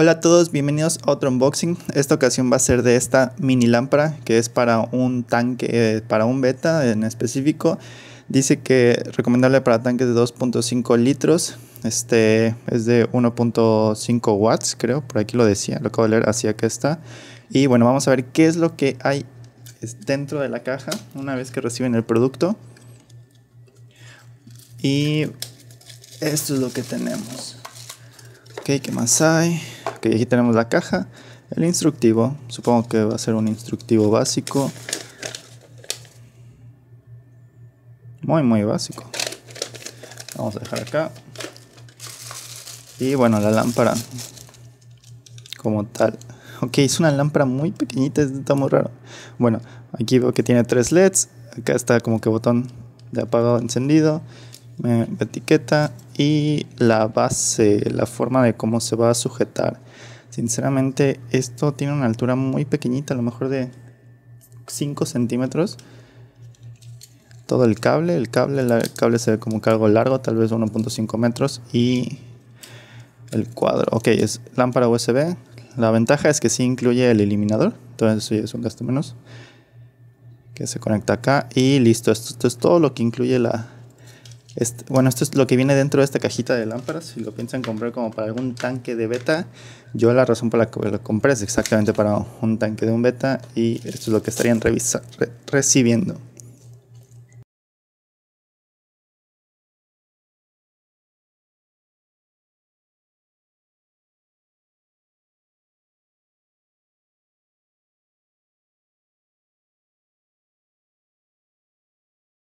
Hola a todos, bienvenidos a otro unboxing. Esta ocasión va a ser de esta mini lámpara que es para un tanque, eh, para un beta en específico. Dice que recomendable para tanques de 2.5 litros. Este es de 1.5 watts, creo. Por aquí lo decía, lo acabo de leer, así acá está. Y bueno, vamos a ver qué es lo que hay dentro de la caja una vez que reciben el producto. Y esto es lo que tenemos. ¿qué más hay? aquí tenemos la caja. El instructivo, supongo que va a ser un instructivo básico. Muy, muy básico. Vamos a dejar acá. Y bueno, la lámpara. Como tal. Ok, es una lámpara muy pequeñita, está muy raro. Bueno, aquí veo que tiene tres LEDs. Acá está como que botón de apagado encendido etiqueta y la base, la forma de cómo se va a sujetar. Sinceramente, esto tiene una altura muy pequeñita, a lo mejor de 5 centímetros. Todo el cable, el cable, el cable se ve como que algo largo, tal vez 1.5 metros. Y el cuadro, ok, es lámpara USB. La ventaja es que sí incluye el eliminador entonces eso es un gasto menos. Que se conecta acá y listo, esto es todo lo que incluye la, este, bueno, esto es lo que viene dentro de esta cajita de lámparas. Si lo piensan comprar como para algún tanque de beta, yo la razón por la que lo compré es exactamente para un tanque de un beta y esto es lo que estarían recibiendo.